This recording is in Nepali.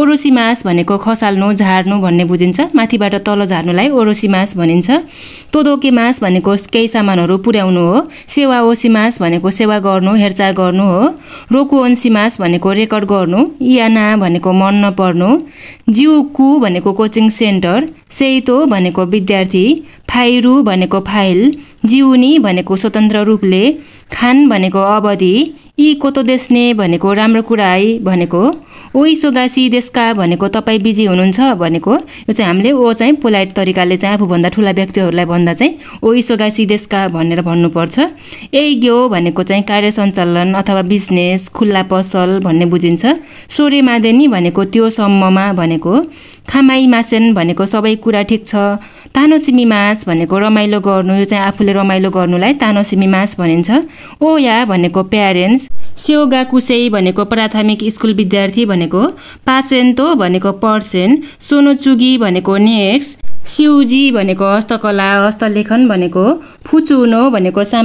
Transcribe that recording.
ओरोसी मास भनेको खसाल्नु झार्नु भन्ने बुझिन्छ माथिबाट तल झार्नुलाई ओरोसी मास भनिन्छ तोदोके मास भनेको केही सामानहरू पुर्याउनु हो सेवा ओसी मास भनेको सेवा गर्नु हेरचाह गर्नु हो रोकु मास भनेको रेकर्ड गर्नु इयाना भनेको मन नपर्नु जिउकु भनेको कोचिङ सेन्टर सेतो भनेको विद्यार्थी फाइरु भनेको फाइल जिउनी भनेको स्वतन्त्र रूपले खान भनेको अवधि यी कोतो देस्ने भनेको राम्रो कुरा है भनेको ओ सोगासी देशका भनेको तपाईँ बिजी हुनुहुन्छ भनेको यो चाहिँ हामीले ओ चाहिँ पोलाइट तरिकाले चाहिँ आफूभन्दा ठुला व्यक्तिहरूलाई भन्दा चाहिँ ओ सोगासी देशका भनेर भन्नुपर्छ यही ग्यो भनेको चाहिँ कार्य सञ्चालन अथवा बिजनेस खुल्ला पसल भन्ने बुझिन्छ सोरे मादेनी भनेको त्यो सम्ममा भनेको खामाई मासेन भनेको सबै कुरा ठिक छ तानोसिमी मास भनेको रमाइलो गर्नु यो चाहिँ आफूले रमाइलो गर्नुलाई तानोसिमी मास भनिन्छ ओया भनेको प्यारेन्ट्स स्योगा कुसै भनेको प्राथमिक स्कुल विद्यार्थी भनेको पासेन्तो भनेको पर्सेन सोनोचुगी भनेको नेक्स सिउजी भनेको हस्तकला हस्तलेखन भनेको फुचुनो भनेको सामा